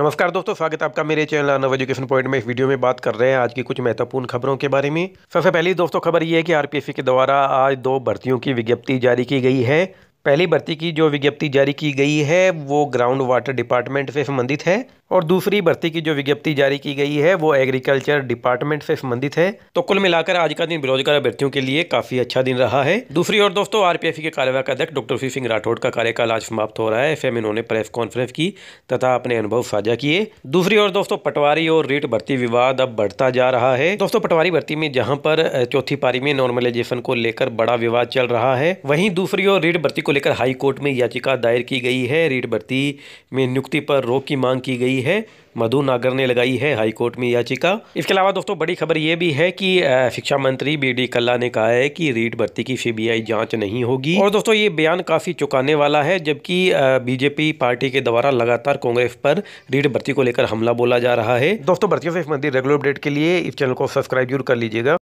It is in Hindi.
नमस्कार दोस्तों स्वागत आपका मेरे चैनल अनव एजुकेशन पॉइंट में इस वीडियो में बात कर रहे हैं आज की कुछ महत्वपूर्ण खबरों के बारे में सबसे पहली दोस्तों खबर ये है कि आरपीएससी के द्वारा आज दो भर्तियों की विज्ञप्ति जारी की गई है पहली भर्ती की जो विज्ञप्ति जारी की गई है वो ग्राउंड वाटर डिपार्टमेंट से संबंधित है और दूसरी भर्ती की जो विज्ञप्ति जारी की गई है वो एग्रीकल्चर डिपार्टमेंट से संबंधित है तो कुल मिलाकर आज का दिन बेरोजगार अभ्यर्थियों के लिए काफी अच्छा दिन रहा है दूसरी ओर दोस्तों आरपीएफ के कार्यवाहक अध्यक्ष डॉक्टर सिंह राठौड़ का कार्यकाल आज समाप्त हो रहा है ऐसे इन्होंने प्रेस कॉन्फ्रेंस की तथा अपने अनुभव साझा किए दूसरी ओर दोस्तों पटवारी और रीट भर्ती विवाद अब बढ़ता जा रहा है दोस्तों पटवारी भर्ती में जहाँ पर चौथी पारी में नॉर्मलाइजेशन को लेकर बड़ा विवाद चल रहा है वहीं दूसरी ओर रीट भर्ती को लेकर हाईकोर्ट में याचिका दायर की गई है रीट भर्ती में नियुक्ति पर रोक की मांग की गई गई है मधु नागर ने लगाई है हाईकोर्ट में याचिका इसके अलावा दोस्तों बड़ी खबर यह भी है कि शिक्षा मंत्री बी डी कल्ला ने कहा है कि रीट भर्ती की सीबीआई जांच नहीं होगी और दोस्तों ये बयान काफी चुकाने वाला है जबकि बीजेपी पार्टी के द्वारा लगातार कांग्रेस पर रीट भर्ती को लेकर हमला बोला जा रहा है दोस्तों भर्ती से संबंधित रेगुलर अपडेट के लिए इस चैनल को सब्सक्राइब जरूर कर लीजिएगा